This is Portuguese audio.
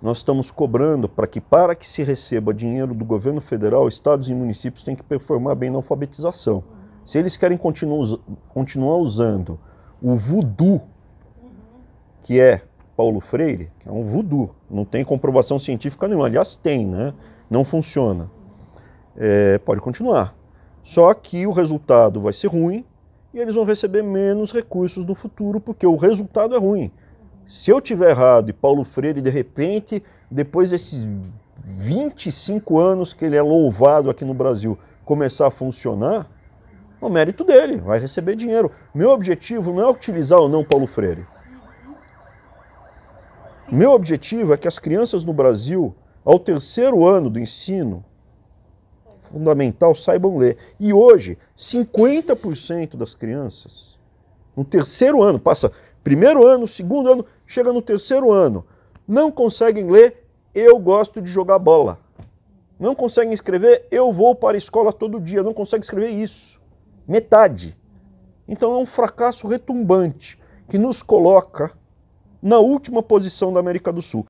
nós estamos cobrando para que, para que se receba dinheiro do governo federal, estados e municípios têm que performar bem na alfabetização. Se eles querem continu continuar usando o voodoo, que é Paulo Freire, que é um voodoo, não tem comprovação científica nenhuma. Aliás, tem, né? Não funciona. É, pode continuar. Só que o resultado vai ser ruim e eles vão receber menos recursos no futuro porque o resultado é ruim. Se eu tiver errado e Paulo Freire, de repente, depois desses 25 anos que ele é louvado aqui no Brasil, começar a funcionar, o mérito dele, vai receber dinheiro. Meu objetivo não é utilizar ou não Paulo Freire. Meu objetivo é que as crianças no Brasil, ao terceiro ano do ensino fundamental, saibam ler. E hoje, 50% das crianças no terceiro ano, passa primeiro ano, segundo ano, chega no terceiro ano, não conseguem ler, eu gosto de jogar bola. Não conseguem escrever, eu vou para a escola todo dia, não conseguem escrever isso. Metade. Então é um fracasso retumbante que nos coloca na última posição da América do Sul.